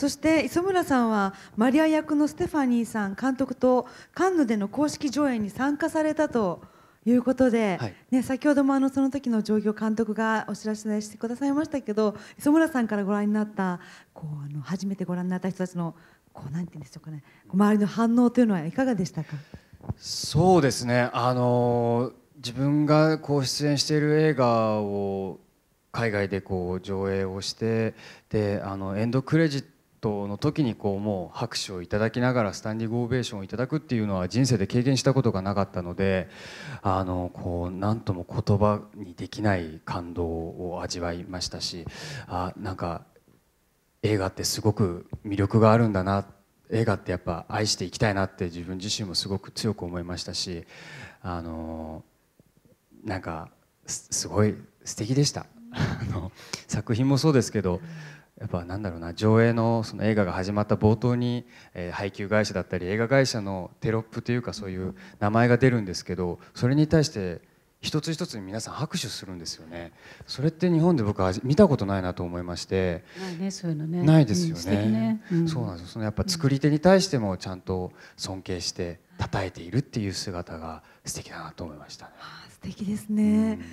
そして磯村さんはマリア役のステファニーさん監督とカンヌでの公式上演に参加されたということで、はい、ね、先ほどもあのその時の状況監督がお知らせしてくださいましたけど磯村さんからご覧になったこうあの初めてご覧になった人たちのこうなんて言うんでしょうかね周りの反応というのはいかがでしたかそうですねあの自分がこう出演している映画を海外でこう上映をしてであのエンドクレジットトの時にこうもう拍手をいただきながらスタンディングオベーションをいただくっていうのは人生で経験したことがなかったのであのこう何とも言葉にできない感動を味わいましたしあなんか映画ってすごく魅力があるんだな映画ってやっぱ愛していきたいなって自分自身もすごく強く思いましたしあのなんかすごい素敵でしたあの作品もそうですけど。やっぱなんだろうな上映のその映画が始まった冒頭に、えー、配給会社だったり映画会社のテロップというかそういう名前が出るんですけどそれに対して一つ一つに皆さん拍手するんですよねそれって日本で僕は見たことないなと思いましてないねそういうのねないですよねうんねうん、そうなんですそのやっぱ作り手に対してもちゃんと尊敬して称えているっていう姿が素敵だなと思いましたね、あ、素敵ですね、うん